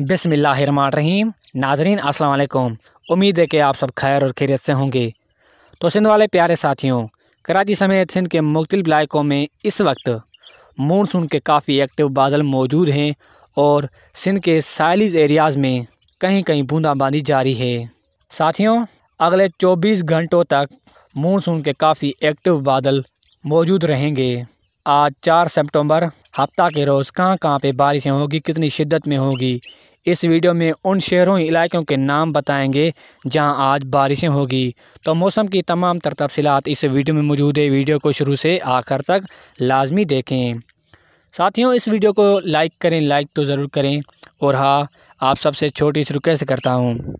रहीम नाजरीन असलकुम उम्मीद है कि आप सब खैर और खैरियत से होंगे तो सिंध वाले प्यारे साथियों कराची समेत सिंध के मुख्तलिफ इलाकों में इस वक्त मानसून के काफ़ी एक्टिव बादल मौजूद हैं और सिंध के साइलिज एरियाज़ में कहीं कहीं बूंदाबांदी जारी है साथियों अगले 24 घंटों तक मानसून के काफ़ी एक्टिव बादल मौजूद रहेंगे आज 4 सितंबर हफ्ता के रोज़ कहाँ कहाँ पे बारिशें होगी कितनी शिद्दत में होगी इस वीडियो में उन शहरों इलाकों के नाम बताएंगे जहां आज बारिशें होगी तो मौसम की तमाम तर तफसीत इस वीडियो में मौजूद है वीडियो को शुरू से आखिर तक लाजमी देखें साथियों इस वीडियो को लाइक करें लाइक तो ज़रूर करें और हाँ आप सबसे छोटी सी रिक्वेस्ट करता हूँ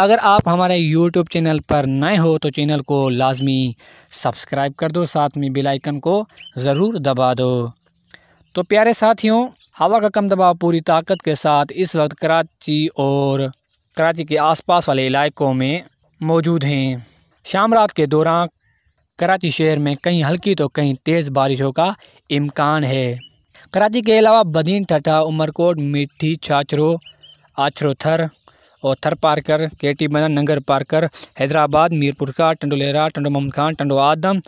अगर आप हमारे यूट्यूब चैनल पर नए हो तो चैनल को लाजमी सब्सक्राइब कर दो साथ में बेल आइकन को ज़रूर दबा दो तो प्यारे साथियों हवा का कम दबाव पूरी ताकत के साथ इस वक्त कराची और कराची के आसपास वाले इलाकों में मौजूद हैं शाम रात के दौरान कराची शहर में कहीं हल्की तो कहीं तेज़ बारिशों का इम्कान है कराची के अलावा बदीन टटा उमरकोट मिट्टी छाछरो आछरो थर और थर पारकर टी बना नंगर पारकर हैदराबाद मीरपुर का टंडोलेरा टंडो मोहम्मद खान टंडो आदम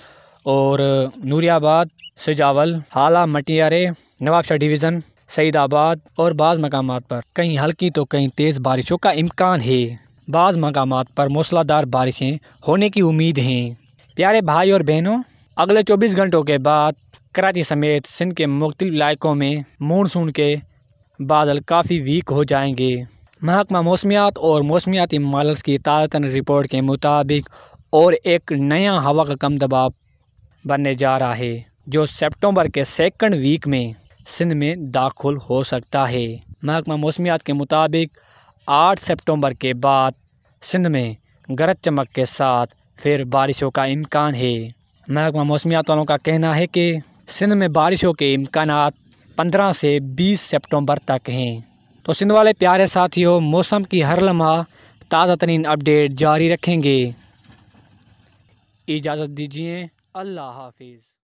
और नूरियाबाद सजावल हाला मटियारे नवाबशाह डिवीज़न सईदाबाद और बाज़ मकाम पर कहीं हल्की तो कहीं तेज़ बारिशों का इम्कान है बाज़ मकाम पर मौसलाधार बारिशें होने की उम्मीद हैं प्यारे भाई और बहनों अगले 24 घंटों के बाद कराची समेत सिंध के मुख्तलिफ इलाकों में मानसून के बादल काफ़ी वीक हो जाएंगे महकमा मौसमियात और मौसमियाती मॉडल्स की ताज़तन रिपोर्ट के मुताबिक और एक नया हवा का कम दबाव बनने जा रहा है जो सेप्टेम्बर के सेकंड वीक में सिंध में दाखिल हो सकता है महकमा मौसमियात के मुताबिक आठ सितंबर के बाद सिंध में गरज चमक के साथ फिर बारिशों का इम्कान है महकमा मौसमियात वालों का कहना है कि सिंध में बारिशों के इम्कान पंद्रह से बीस सितंबर तक हैं तो सिंध वाले प्यारे साथियों मौसम की हर लम्हा ताज़ा तरीन अपडेट जारी रखेंगे इजाज़त दीजिए अल्लाह हाफिज़